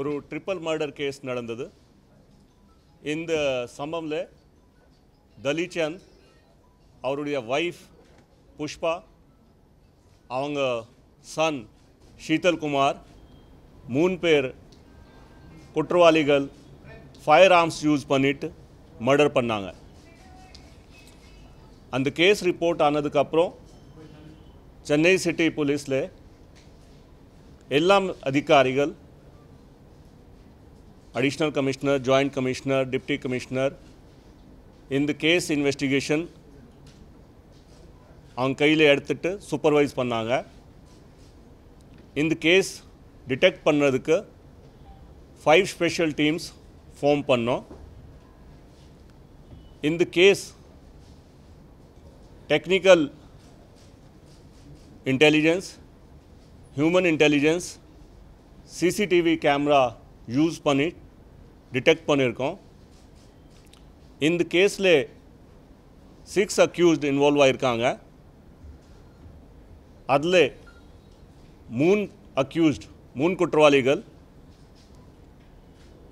ஒரு triple murder case நடந்தது இந்த சம்பவில் தலிச்சந்த் அவருடைய ஒய்ஃப் புஷ்பா அவங்க சன் குமார் மூணு பேர் குற்றவாளிகள் ஃபயர் ஆர்ம்ஸ் யூஸ் பண்ணிட்டு மர்டர் பண்ணாங்க அந்த கேஸ் ரிப்போர்ட் ஆனதுக்கப்புறம் சென்னை சிட்டி போலீஸில் எல்லாம் அதிகாரிகள் additional commissioner joint commissioner, deputy commissioner இந்த கேஸ் இன்வெஸ்டிகேஷன் அவங்க கையில் எடுத்துகிட்டு சூப்பர்வைஸ் பண்ணாங்க இந்த கேஸ் டிடெக்ட் பண்ணுறதுக்கு ஃபைவ் ஸ்பெஷல் டீம்ஸ் ஃபார்ம் பண்ணோம் இந்த case technical intelligence human intelligence CCTV camera use பண்ணி டிடெக்ட் பண்ணியிருக்கோம் இந்த கேஸில் சிக்ஸ் அக்யூஸ்ட் இன்வால்வ் ஆகியிருக்காங்க அதில் மூணு அக்யூஸ்ட் மூணு குற்றவாளிகள்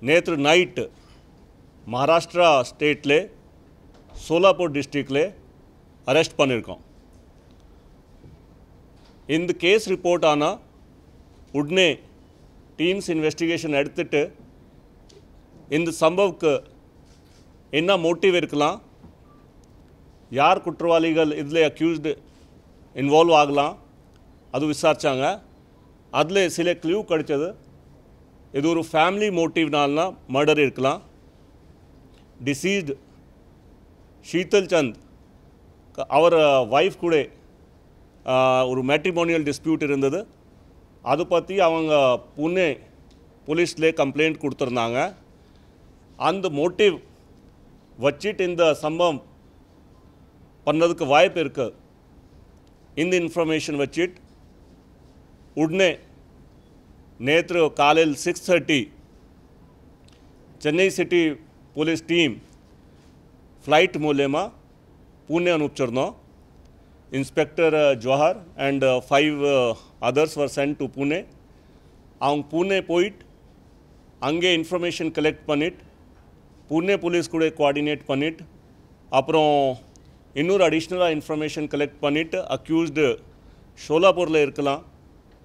நேற்று நைட்டு மகாராஷ்டிரா ஸ்டேட்டில் சோலாப்பூர் டிஸ்ட்ரிக்டில் அரெஸ்ட் பண்ணியிருக்கோம் இந்த கேஸ் ரிப்போர்ட் ஆனால் உடனே டீம்ஸ் இன்வெஸ்டிகேஷன் எடுத்துகிட்டு இந்த சம்பவுக்கு என்ன மோட்டிவ் இருக்கலாம் யார் குற்றவாளிகள் இதில் அக்யூஸ்டு இன்வால்வ் ஆகலாம் அது விசாரித்தாங்க அதில் சில க்ளியூ கிடைச்சது இது ஒரு ஃபேமிலி மோட்டிவ்னால்னா மர்டர் இருக்கலாம் டிசீஸ்டு ஷீதல் சந்த் அவர் ஒய்ஃப் uh, கூட uh, ஒரு மேட்ரிமோனியல் டிஸ்பியூட் இருந்தது அதை பற்றி அவங்க புனே போலீஸ்லேயே கம்ப்ளைண்ட் கொடுத்துருந்தாங்க and the motive vachit in the sambam பண்ணதுக்கு வாய்ப்பு இருக்கு இந்த இன்ஃபர்மேஷன் வச்சுட்டு உடனே நேற்று காலையில் six thirty Chennai city police team flight மூலியமாக பூனே அனுப்பிச்சிருந்தோம் inspector Jawahar and five others were sent to Pune அவங்க பூனே போயிட்டு அங்கே இன்ஃபர்மேஷன் கலெக்ட் பண்ணிட்டு புனே போலீஸ் கூட coordinate பண்ணிவிட்டு அப்புறம் இன்னொரு அடிஷ்னலாக இன்ஃபர்மேஷன் கலெக்ட் பண்ணிவிட்டு அக்யூஸ்டு ஷோலாப்பூரில் இருக்கலாம்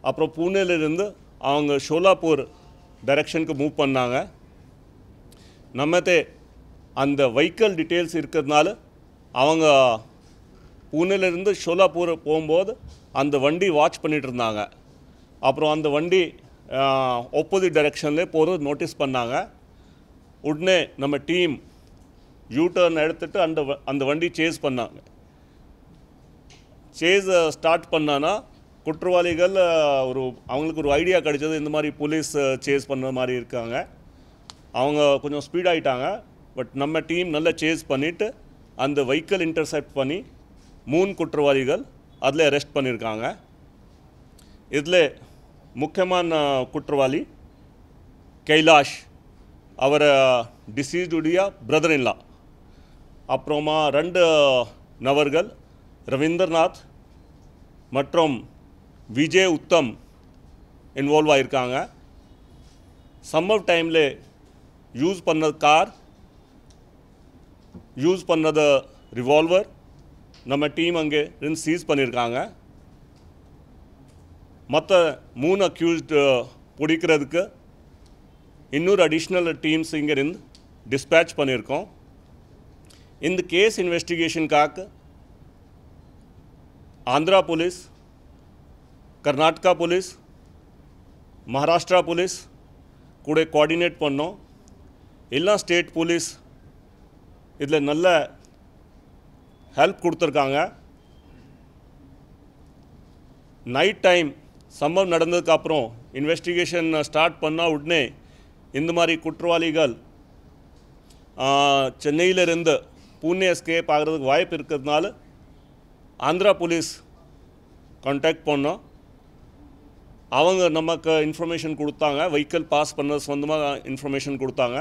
அப்புறம் பூனேலேருந்து அவங்க ஷோலாப்பூர் டைரக்ஷனுக்கு மூவ் பண்ணாங்க நம்மத்தே அந்த வெஹிக்கல் டீட்டெயில்ஸ் இருக்கிறதுனால அவங்க பூனேலேருந்து ஷோலாப்பூர் போகும்போது அந்த வண்டி வாட்ச் பண்ணிகிட்டு இருந்தாங்க அப்புறம் அந்த வண்டி ஆப்போசிட் டைரக்ஷன்லேயே போகிறது நோட்டீஸ் பண்ணாங்க உடனே நம்ம டீம் யூ டர்ன் எடுத்துட்டு அந்த அந்த வண்டி சேஸ் பண்ணாங்க சேஸை ஸ்டார்ட் பண்ணான்னா குற்றவாளிகள் ஒரு அவங்களுக்கு ஒரு ஐடியா கிடைச்சது இந்த மாதிரி போலீஸ் சேஸ் பண்ண மாதிரி இருக்காங்க அவங்க கொஞ்சம் ஸ்பீடாகிட்டாங்க பட் நம்ம டீம் நல்லா சேஸ் பண்ணிவிட்டு அந்த வெஹிக்கிள் இன்டர்செப்ட் பண்ணி மூணு குற்றவாளிகள் அதில் அரெஸ்ட் பண்ணியிருக்காங்க இதில் முக்கியமான குற்றவாளி கைலாஷ் அவர் டிசீஸ்டுடைய பிரதர் இன்லா அப்புறமா ரெண்டு நபர்கள் ரவீந்திரநாத் மற்றும் விஜய் உத்தம் இன்வால்வ் ஆகியிருக்காங்க சம்மர் டைமில் யூஸ் பண்ண கார் யூஸ் பண்ணது ரிவால்வர் நம்ம டீம் அங்கே இருந்து சீஸ் பண்ணியிருக்காங்க மற்ற மூணு அக்யூஸ்டு பிடிக்கிறதுக்கு இன்னொரு அடிஷ்னல் டீம்ஸ் இங்கேருந்து டிஸ்பேச் பண்ணியிருக்கோம் இந்த கேஸ் இன்வெஸ்டிகேஷனுக்காக Andhra police Karnataka police Maharashtra police கூட கோஆர்டினேட் பண்ணோம் எல்லா ஸ்டேட் போலீஸ் இதில் நல்ல ஹெல்ப் கொடுத்துருக்காங்க நைட் டைம் சம்பவம் நடந்ததுக்கப்புறம் இன்வெஸ்டிகேஷன் ஸ்டார்ட் பண்ணால் உடனே இந்த மாதிரி குற்றவாளிகள் சென்னையிலிருந்து புனே எஸ்கேப் ஆகிறதுக்கு வாய்ப்பு இருக்கிறதுனால ஆந்திரா போலீஸ் கான்டாக்ட் பண்ணோம் அவங்க நமக்கு இன்ஃபர்மேஷன் கொடுத்தாங்க வெஹிக்கிள் பாஸ் பண்ண சொந்தமாக இன்ஃபர்மேஷன் கொடுத்தாங்க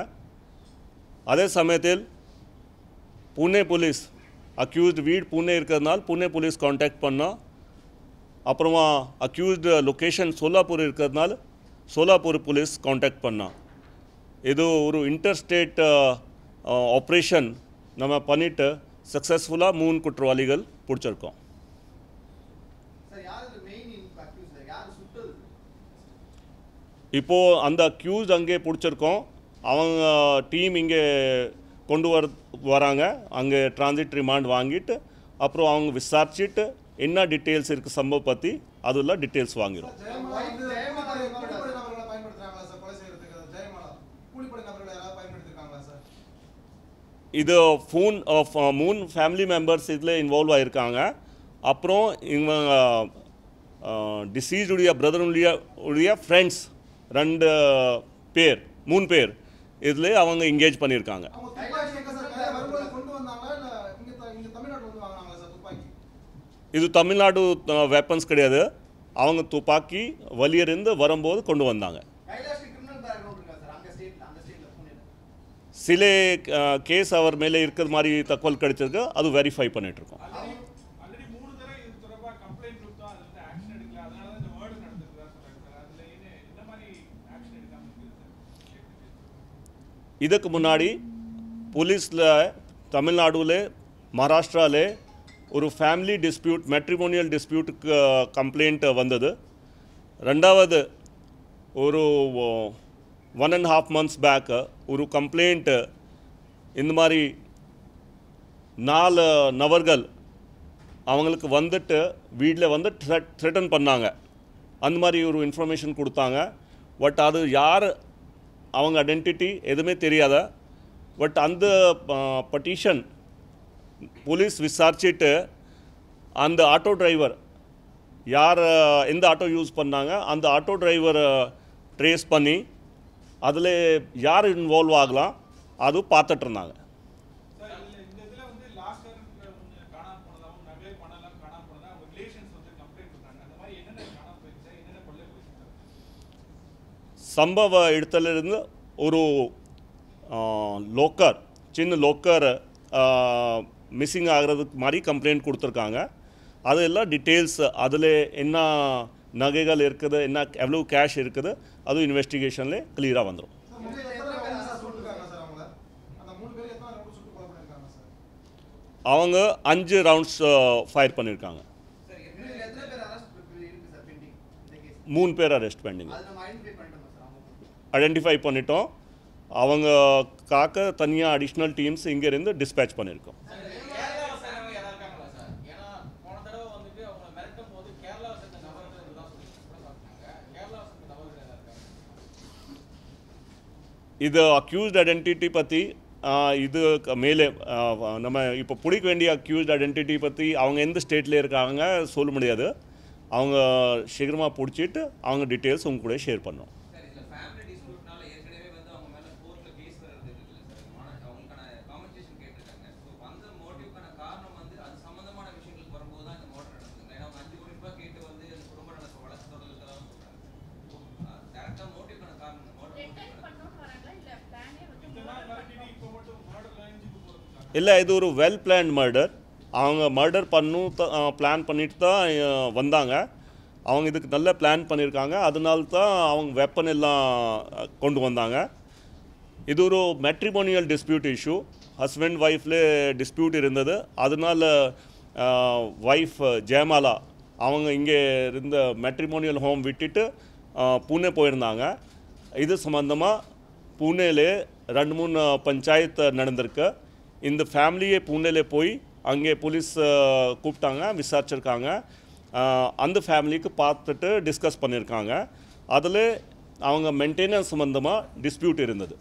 அதே சமயத்தில் புனே போலீஸ் அக்யூஸ்டு வீடு புனே இருக்கிறதுனால புனே போலீஸ் காண்டாக்ட் பண்ணோம் அப்புறமா அக்யூஸ்டு லொக்கேஷன் சோலாப்பூர் இருக்கிறதுனால சோலாப்பூர் போலீஸ் காண்டாக்ட் பண்ணான் ಇದು ஒரு இன்டர்ஸ்டேட் ஆப்ரேஷன் நம்ம பண்ணிட்டு சக்ஸஸ்ஃபுல்லாக மூணு குற்றவாளிகள் பிடிச்சிருக்கோம் இப்போது அந்த க்யூஸ் அங்கே பிடிச்சிருக்கோம் அவங்க டீம் இங்கே கொண்டு வர வராங்க அங்கே டிரான்சிட் ரிமாண்ட் வாங்கிட்டு அப்புறம் அவங்க விசாரிச்சுட்டு என்ன டீட்டெயில்ஸ் இருக்குது சம்பவம் பற்றி அதில் டீட்டெயில்ஸ் வாங்கிடும் இது ஃபோன் மூணு ஃபேமிலி மெம்பர்ஸ் இதில் இன்வால்வ் ஆகியிருக்காங்க அப்புறம் இவங்க டிசீஸுடைய பிரதருடைய உடைய ஃப்ரெண்ட்ஸ் ரெண்டு பேர் மூணு பேர் இதில் அவங்க என்கேஜ் பண்ணியிருக்காங்க இது தமிழ்நாடு வெப்பன்ஸ் கிடையாது அவங்க துப்பாக்கி வலியிருந்து வரும்போது கொண்டு வந்தாங்க சிலே கேஸ் அவர் மேலே இருக்கிற மாதிரி தகவல் கிடைச்சிருக்கு அது வெரிஃபை பண்ணிட்டுருக்கோம் இதுக்கு முன்னாடி போலீஸில் தமிழ்நாடுவில் மகாராஷ்டிராவில் ஒரு ஃபேமிலி டிஸ்பியூட் மெட்ரிமோனியல் டிஸ்பியூட்டுக்கு கம்ப்ளைண்ட் வந்தது ரெண்டாவது ஒரு one and half months back ஒரு கம்ப்ளைண்ட் இந்த மாதிரி நாலு நபர்கள் அவங்களுக்கு வந்துட்டு வீட்டில் வந்து த்ரெட்டன் பண்ணாங்க அந்த மாதிரி ஒரு இன்ஃபர்மேஷன் கொடுத்தாங்க பட் அது யார் அவங்க ஐடென்டிட்டி எதுவுமே தெரியாத பட் அந்த பட்டிஷன் போலீஸ் விசாரிச்சுட்டு அந்த ஆட்டோ டிரைவர் யார் எந்த ஆட்டோ யூஸ் பண்ணாங்க அந்த ஆட்டோ டிரைவரை ட்ரேஸ் பண்ணி அதில் யார் இன்வால்வ் ஆகலாம் அதுவும் பார்த்துட்ருந்தாங்க சம்பவ இடத்துலேருந்து ஒரு லோக்கர் சின்ன லோக்கர் மிஸ்ஸிங் ஆகிறதுக்கு மாதிரி கம்ப்ளைண்ட் கொடுத்துருக்காங்க அது எல்லாம் டீட்டெயில்ஸ் அதில் என்ன நகைகள் இருக்குது என்ன எவ்வளோ கேஷ் இருக்குது அதுவும் இன்வெஸ்டிகேஷன்லேயே கிளியராக வந்துடும் அவங்க அஞ்சு ரவுண்ட்ஸ் ஃபயர் பண்ணியிருக்காங்க மூணு பேர் அரெஸ்ட் பண்ணிங்க ஐடென்டிஃபை பண்ணிட்டோம் அவங்க காக்க தனியாக அடிஷ்னல் டீம்ஸ் இங்கேருந்து டிஸ்பேச் பண்ணியிருக்கோம் இது அக்யூஸ்ட் ஐடென்டிட்டி பற்றி இது மேலே நம்ம இப்போ பிடிக்க வேண்டிய அக்யூஸ்ட் ஐடென்டிட்டி பற்றி அவங்க எந்த ஸ்டேட்டில் இருக்காங்க சொல்ல முடியாது அவங்க சீக்கிரமாக பிடிச்சிட்டு அவங்க டீட்டெயில்ஸ் உங்க கூட ஷேர் பண்ணோம் இல்லை இது ஒரு வெல் பிளான்ட் மர்டர் அவங்க மர்டர் பண்ணும் பிளான் பண்ணிட்டு தான் வந்தாங்க அவங்க இதுக்கு நல்ல பிளான் பண்ணியிருக்காங்க அதனால தான் அவங்க வெப்பன் எல்லாம் கொண்டு வந்தாங்க இது ஒரு மெட்ரிமோனியல் டிஸ்பியூட் இஷ்யூ ஹஸ்பண்ட் ஒய்ஃப்ல டிஸ்பியூட் இருந்தது அதனால் ஒய்ஃப் ஜெயமாலா அவங்க இங்கே இருந்த மெட்ரிமோனியல் ஹோம் விட்டுட்டு பூனே போயிருந்தாங்க இது சம்மந்தமாக பூனேலே ரெண்டு மூணு பஞ்சாயத்து நடந்திருக்கு இந்த ஃபேமிலியே பூனேயில் போய் அங்கே போலீஸ் கூப்பிட்டாங்க விசாரிச்சிருக்காங்க அந்த ஃபேமிலிக்கு பார்த்துட்டு டிஸ்கஸ் பண்ணியிருக்காங்க அதில் அவங்க மெயின்டெனன்ஸ் சம்மந்தமாக டிஸ்பியூட் இருந்தது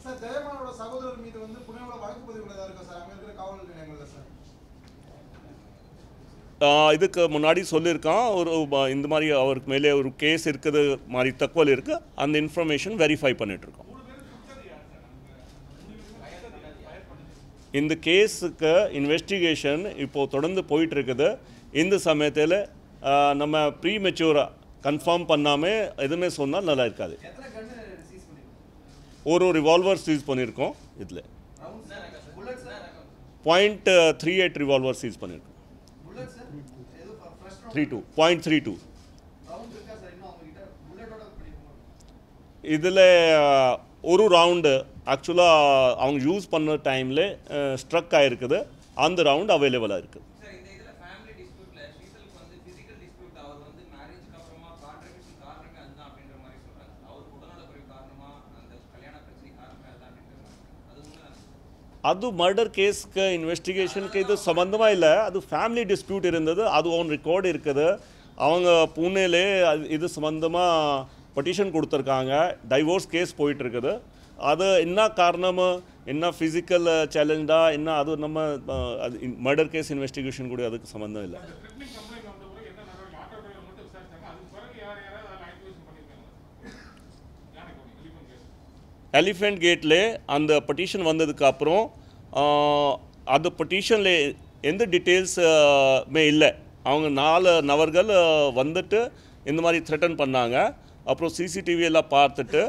இதுக்கு முன்னாடி சொல்லியிருக்கான் ஒரு இந்த மாதிரி அவருக்கு மேலே ஒரு கேஸ் இருக்கிறது மாதிரி தகவல் இருக்குது அந்த இன்ஃபர்மேஷன் வெரிஃபை பண்ணிகிட்ருக்கோம் இந்த கேஸுக்கு இன்வெஸ்டிகேஷன் இப்போது தொடர்ந்து போயிட்டுருக்குது இந்த சமயத்தில் நம்ம ப்ரீ மெச்சூராக கன்ஃபார்ம் பண்ணாமல் எதுவுமே சொன்னால் நல்லா இருக்காது ஒரு ரிவால்வர்ஸ் ரிவால்வர் சீஸ் பண்ணியிருக்கோம் இதில் point three eight revolver seize பண்ணியிருக்கோம் three two point three two இதில் ஒரு ரவுண்டு ஆக்சுவலாக அவங்க யூஸ் பண்ண டைமில் ஸ்ட்ரக் ஆகிருக்குது அந்த ரவுண்ட் அவைலபிளாக இருக்குது அது மர்டர் கேஸ்க்கு இன்வெஸ்டிகேஷனுக்கு இது சம்மந்தமாக இல்லை அது ஃபேமிலி டிஸ்பியூட் இருந்தது அது ஒன் ரெக்கார்டு இருக்குது அவங்க பூனேலே இது சம்மந்தமாக பொட்டிஷன் கொடுத்துருக்காங்க டைவோர்ஸ் கேஸ் போயிட்டுருக்குது ಅದು என்ன ಕಾರಣಮ ಇನ್ನ ಫಿಸಿಕಲ್ ಚಾಲೆಂಜ ಇನ್ನ அது ನಮ್ಮ மர்டர் கேஸ் இன்வெஸ்டிகேஷன் கூட அதுக்கு சம்மந்தம் இல்லை எலிஃபெண்ட் கேட்டில் அந்த பட்டிஷன் வந்ததுக்கு அப்புறம் அந்த பொட்டிஷனில் எந்த டீட்டெயில்ஸுமே இல்லை அவங்க நாலு நபர்கள் வந்துட்டு இந்த மாதிரி த்ரெட்டன் பண்ணாங்க அப்புறம் சிசிடிவி எல்லாம் பார்த்துட்டு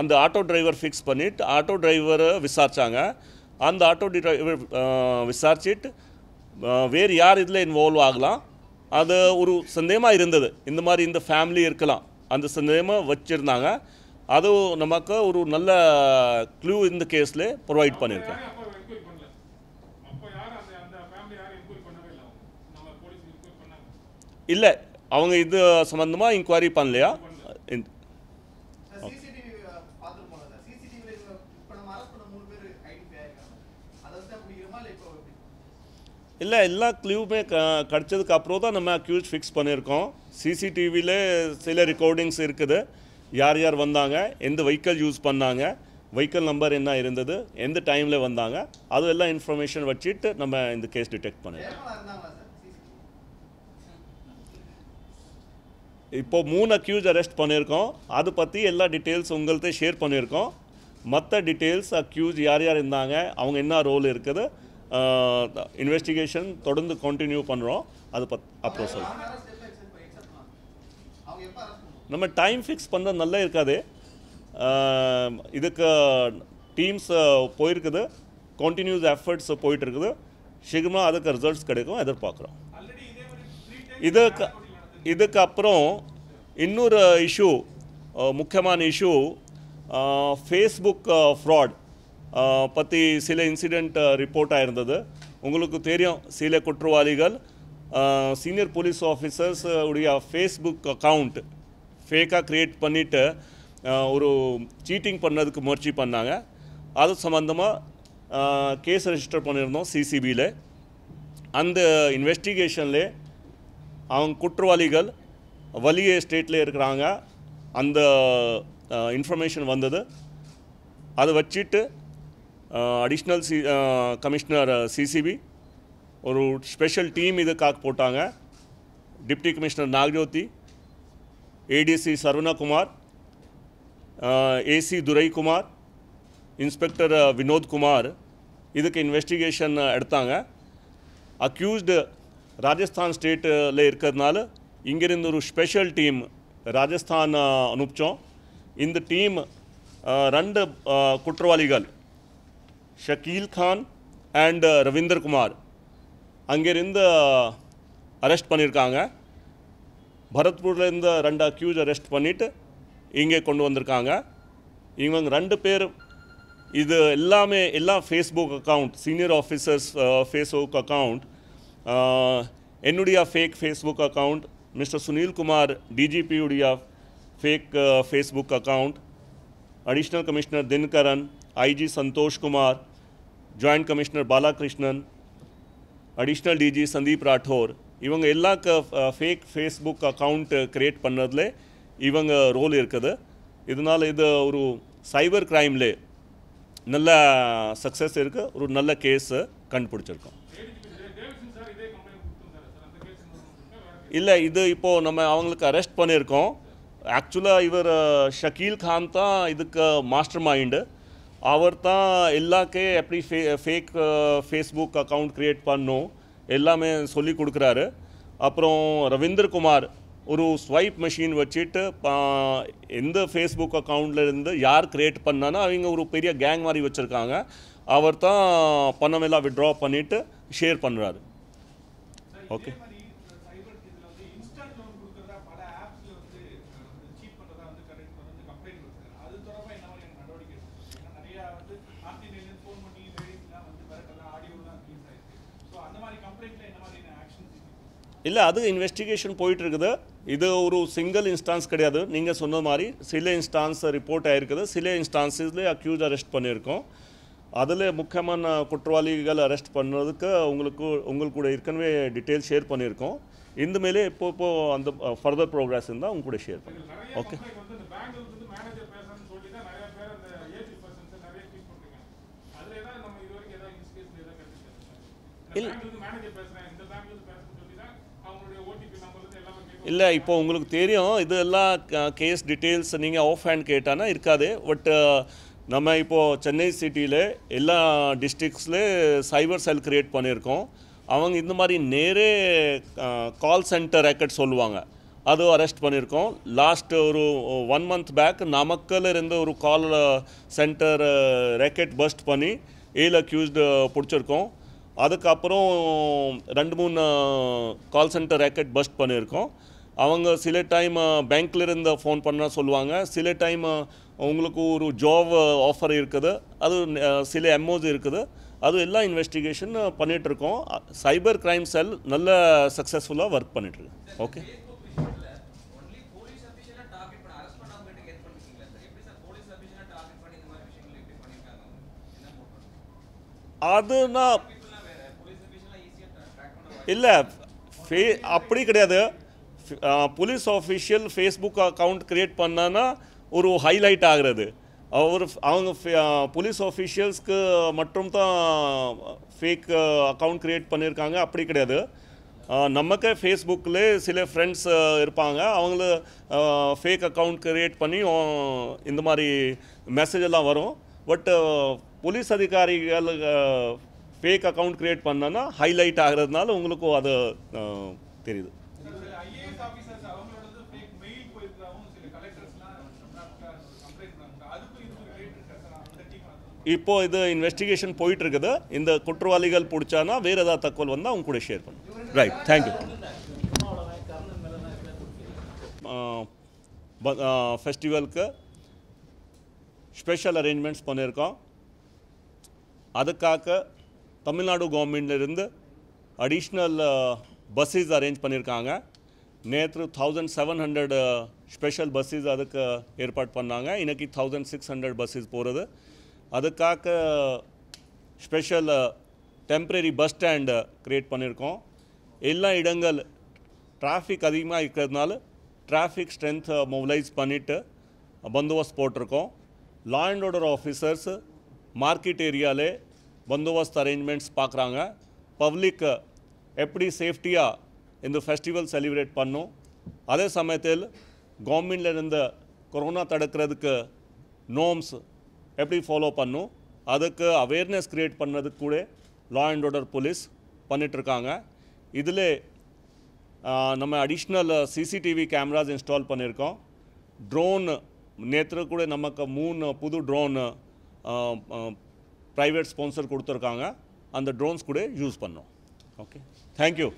அந்த ஆட்டோ டிரைவர் ஃபிக்ஸ் பண்ணிட்டு ஆட்டோ டிரைவரை விசாரித்தாங்க அந்த ஆட்டோ டிரைவர் விசாரிச்சுட்டு வேறு யார் இதில் இன்வால்வ் ஆகலாம் அது ஒரு சந்தேகமாக இருந்தது இந்த மாதிரி இந்த ஃபேமிலி இருக்கலாம் அந்த சந்தேகமாக வச்சுருந்தாங்க அதுவும் நமக்கு ஒரு நல்ல க்ளூ இந்த கேஸில் ப்ரொவைட் பண்ணியிருக்கேன் இல்லை அவங்க இது சம்மந்தமாக இன்கொயரி பண்ணலையா இல்லை எல்லா க்ளூவுமே க கிடச்சதுக்கு அப்புறம் தான் நம்ம அக்யூஸ் ஃபிக்ஸ் பண்ணியிருக்கோம் சிசிடிவியில் சில ரெக்கார்டிங்ஸ் இருக்குது யார் யார் வந்தாங்க எந்த வெஹிக்கல் யூஸ் பண்ணாங்க வெஹிக்கல் நம்பர் என்ன இருந்தது எந்த டைமில் வந்தாங்க அது எல்லாம் இன்ஃபர்மேஷன் வச்சுட்டு நம்ம இந்த கேஸ் டிடெக்ட் பண்ணிடுறோம் இப்போது மூணு அக்யூஸ் அரெஸ்ட் பண்ணியிருக்கோம் அதை பற்றி எல்லா டீட்டெயில்ஸ் உங்கள்கிட்ட ஷேர் பண்ணியிருக்கோம் மற்ற டீட்டெயில்ஸ் அக்யூஸ் யார் யார் இருந்தாங்க அவங்க என்ன ரோல் இருக்குது இன்வெஸ்டிகேஷன் தொடர்ந்து கண்டினியூ பண்ணுறோம் அது பத் அப்புறம் சொல் நம்ம டைம் ஃபிக்ஸ் பண்ணுறது நல்லா இருக்காது இதுக்கு டீம்ஸ் போயிருக்குது கண்டினியூஸ் எஃபர்ட்ஸ் போயிட்டுருக்குது சீக்கிரமாக அதுக்கு ரிசல்ட்ஸ் கிடைக்கும் எதிர்பார்க்குறோம் இதுக்கு இதுக்கப்புறம் இன்னொரு இஷ்யூ முக்கியமான இஷ்யூ ஃபேஸ்புக் ஃப்ராட் பற்றி சில இன்சிடெண்ட் ரிப்போர்ட் ஆயிருந்தது உங்களுக்கு தெரியும் சில குற்றவாளிகள் சீனியர் போலீஸ் ஆஃபீஸர்ஸ் உடைய ஃபேஸ்புக் அக்கௌண்ட் ஃபேக்காக க்ரியேட் பண்ணிவிட்டு ஒரு சீட்டிங் பண்ணதுக்கு முயற்சி பண்ணாங்க அது சம்மந்தமாக கேஸ் ரெஜிஸ்டர் பண்ணியிருந்தோம் சிசிபியில் அந்த இன்வெஸ்டிகேஷனில் அவங்க குற்றவாளிகள் வலிய ஸ்டேட்டில் இருக்கிறாங்க அந்த இன்ஃபர்மேஷன் வந்தது அதை வச்சுட்டு அடிஷ்னல் சி கமிஷனர் சிசிபி ஒரு ஸ்பெஷல் டீம் இதுக்காக போட்டாங்க deputy commissioner Nagajothi ADC Saravanakumar AC Duraikumar inspector Vinothkumar இதுக்கு இன்வெஸ்டிகேஷன் எடுத்தாங்க அக்யூஸ்டு ராஜஸ்தான் ஸ்டேட்டில் இருக்கிறதுனால இங்கேருந்து ஒரு ஸ்பெஷல் டீம் ராஜஸ்தான் அனுப்பிச்சோம் இந்த டீம் ரெண்டு குற்றவாளிகள் Shakil Khan and Ravinder Kumar. அங்கேருந்து அரெஸ்ட் பண்ணியிருக்காங்க பரத்பூர்லேருந்து ரெண்டு அக்யூஸ் அரெஸ்ட் பண்ணிவிட்டு இங்கே கொண்டு வந்திருக்காங்க இவங்க ரெண்டு பேர் இது எல்லாமே எல்லா Facebook account senior officers Facebook account என்னுடைய fake Facebook account mister Sunilkumar டிஜிபியுடைய fake Facebook account additional commissioner Dhinakaran IG Santosh Kumar joint commissioner Balakrishnan additional DG Sandeep Rathore இவங்க எல்லா க ஃபேக் ஃபேஸ்புக் அக்கௌண்ட் க்ரியேட் பண்ணதில் இவங்க ரோல் இருக்குது இதனால் இது ஒரு சைபர் க்ரைமில் நல்ல சக்ஸஸ் இருக்குது ஒரு நல்ல கேஸு கண்டுபிடிச்சிருக்கோம் இல்லை இது இப்போது நம்ம அவங்களுக்கு அரெஸ்ட் பண்ணியிருக்கோம் ஆக்சுவலாக இவர் ஷக்கீல் கான் தான் இதுக்கு மாஸ்டர் மைண்டு அவர் தான் ಎಲ್ಲಕ್ಕೆ எப்படி ஃபேக் ஃபேஸ்புக் அக்கௌண்ட் க்ரியேட் பண்ணும் எல்லாமே சொல்லி கொடுக்குறாரு அப்புறம் ரவீந்தர் குமார் ஒரு ஸ்வைப் மெஷின் வச்சுட்டு எந்த ஃபேஸ்புக் அக்கௌண்ட்லேருந்து யார் க்ரியேட் பண்ணானா அவங்க ஒரு பெரிய கேங் மாதிரி வச்சுருக்காங்க அவர் தான் பணம் எல்லாம் விட்ரா பண்ணிவிட்டு ஷேர் பண்ணுறாரு ஓகே இல்லை அது இன்வெஸ்டிகேஷன் போயிட்டு இருக்குது இது ஒரு சிங்கிள் இன்ஸ்டான்ஸ் கிடையாது நீங்கள் சொன்ன மாதிரி சில இன்ஸ்டான்ஸ் ரிப்போர்ட் ஆகிருக்குது சில இன்ஸ்டான்ஸஸ்லேயே அக்யூஸ் அரெஸ்ட் பண்ணியிருக்கோம் அதில் முக்கியமான குற்றவாளிகள் அரெஸ்ட் பண்ணுறதுக்கு உங்களுக்கு உங்களுக்கு கூட ஏற்கனவே டீட்டெயில் ஷேர் பண்ணியிருக்கோம் இந்த மேலே இப்போ இப்போ அந்த ஃபர்தர் ப்ரோக்ராஸ் இருந்தால் உங்க கூட ஷேர் பண்ணுறேன் ஓகே இல்லை இல்லை இப்போ உங்களுக்கு தெரியும் இது எல்லாம் கேஸ் டீட்டெயில்ஸ் நீங்கள் ஆஃப் ஹேண்ட் கேட்டானா இருக்காது பட் நம்ம இப்போது சென்னை சிட்டியில் எல்லா டிஸ்ட்ரிக்ஸில் சைபர் செல் க்ரியேட் பண்ணியிருக்கோம் அவங்க இந்த மாதிரி நேரே கால் சென்டர் ரேக்கெட் சொல்லுவாங்க அதுவும் அரெஸ்ட் பண்ணியிருக்கோம் லாஸ்ட் ஒரு ஒன் மந்த் பேக் நமக்கல் இருந்த ஒரு கால் சென்டர் ரேக்கெட் பஸ்ட் பண்ணி ஏழு அக்யூஸ்டு பிடிச்சிருக்கோம் அதுக்கப்புறம் ரெண்டு மூணு கால் சென்டர் ரேக்கெட் பஸ்ட் பண்ணியிருக்கோம் அவங்க சில டைம் பேங்க்லேருந்து ஃபோன் பண்ணால் சொல்லுவாங்க சில டைம் உங்களுக்கு ஒரு ஜாப் ஆஃபர் இருக்குது அது சில எம்ஓஸ் இருக்குது அது எல்லாம் இன்வெஸ்டிகேஷன் பண்ணிகிட்ருக்கோம் சைபர் க்ரைம் செல் நல்ல சக்ஸஸ்ஃபுல்லாக ஒர்க் பண்ணிட்டுருக்கு ஓகே அதுனா இல்லை ஃபே அப்படி கிடையாது police official Facebook account create பண்ணான்னா ஒரு ஹைலைட் ஆகிறது அவர் அவங்க போலீஸ் ஆஃபீஷியல்ஸ்க்கு மட்டும் தான் ஃபேக் அக்கௌண்ட் க்ரியேட் பண்ணியிருக்காங்க அப்படி கிடையாது நமக்கே ஃபேஸ்புக்கில் சில ஃப்ரெண்ட்ஸ் இருப்பாங்க அவங்கள ஃபேக் அக்கௌண்ட் க்ரியேட் பண்ணி இந்த மாதிரி மெசேஜ் எல்லாம் வரும் பட் போலீஸ் அதிகாரிகள் ஃபேக் அக்கௌண்ட் க்ரியேட் பண்ணோன்னா ஹைலைட் ஆகிறதுனால உங்களுக்கும் அது தெரியுது இப்போது இது இன்வெஸ்டிகேஷன் போயிட்டு இருக்குது இந்த குற்றவாளிகள் பிடிச்சானா வேறு ஏதாவது தகவல் வந்தால் அவங்க கூட ஷேர் பண்ணும் ரைட் தேங்க்யூ ஃபெஸ்டிவலுக்கு ஸ்பெஷல் அரேஞ்ச்மெண்ட்ஸ் பண்ணியிருக்கோம் அதுக்காக தமிழ்நாடு கவர்மெண்ட்லேருந்து அடிஷ்னல் பஸ்ஸஸ் அரேஞ்ச் பண்ணியிருக்காங்க நேற்று thousand seven hundred special buses அதுக்கு ஏற்பாடு பண்ணாங்க இன்றைக்கி தௌசண்ட் சிக்ஸ் ஹண்ட்ரட் பஸ்ஸஸ் போகிறது அதுக்காக special temporary bus stand create பண்ணியிருக்கோம் எல்லா இடங்கள் டிராஃபிக் அதிகமாக இருக்கிறதுனால டிராஃபிக் ஸ்ட்ரென்த்தை மொபிலைஸ் பண்ணிவிட்டு பந்தோபஸ்த் போட்டிருக்கோம் law and order officers market ஏரியாவிலே பந்தோபஸ்த் அரேஞ்ச்மெண்ட்ஸ் பார்க்குறாங்க பப்ளிக் எப்படி சேஃப்டியாக இந்த ஃபெஸ்டிவல் செலிப்ரேட் பண்ணும் அதே சமயத்தில் கவர்மெண்ட்லேருந்து கொரோனா தடுக்கிறதுக்கு நோம்ஸ் எப்படி ஃபாலோ பண்ணும் அதுக்கு அவேர்னஸ் க்ரியேட் பண்ணதுக்கு கூட லா அண்ட் ஆர்டர் போலீஸ் பண்ணிகிட்ருக்காங்க இதில் நம்ம அடிஷ்னல் சிசிடிவி கேமராஸ் இன்ஸ்டால் பண்ணியிருக்கோம் ட்ரோன் நேற்று கூட நமக்கு மூணு புது ட்ரோன் ப்ரைவேட் ஸ்பான்சர் கொடுத்துருக்காங்க அந்த ட்ரோன்ஸ் கூட யூஸ் பண்ணோம் ஓகே தேங்க்யூ